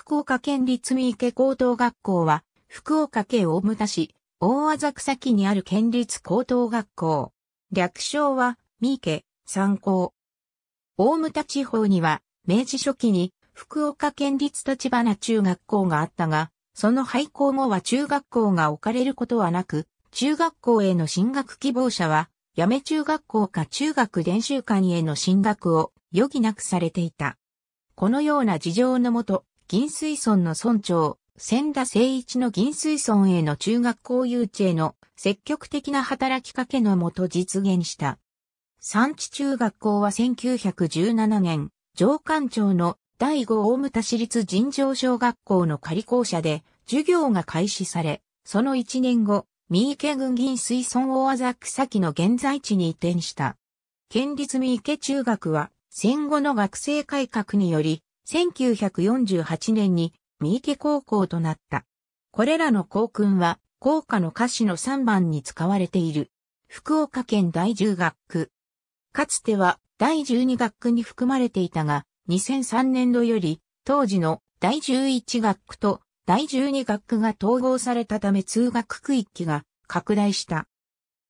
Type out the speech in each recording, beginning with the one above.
福岡県立三池高等学校は、福岡県大牟田市、大あ草木にある県立高等学校。略称は、三池、三高。大牟田地方には、明治初期に、福岡県立立花中学校があったが、その廃校後は中学校が置かれることはなく、中学校への進学希望者は、八女中学校か中学練習館への進学を余儀なくされていた。このような事情のもと、銀水村の村長、千田誠一の銀水村への中学校誘致への積極的な働きかけのもと実現した。産地中学校は1917年、上官町の第5大牟田市立尋常小学校の仮校舎で授業が開始され、その1年後、三池郡銀水村大和草先の現在地に移転した。県立三池中学は戦後の学生改革により1948年に三池高校となった。これらの校訓は、校歌の歌詞の3番に使われている。福岡県第10学区。かつては第12学区に含まれていたが、2003年度より当時の第11学区と第12学区が統合されたため通学区域が拡大した。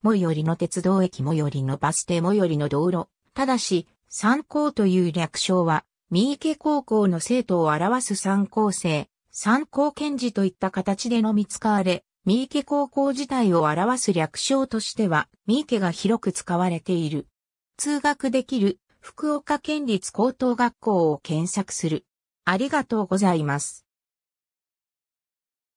最寄りの鉄道駅最寄りのバス停最寄りの道路。ただし、参考という略称は三池高校の生徒を表す参考生、参考検事といった形でのみ使われ、三池高校自体を表す略称としては、三池が広く使われている。通学できる、福岡県立高等学校を検索する。ありがとうございます。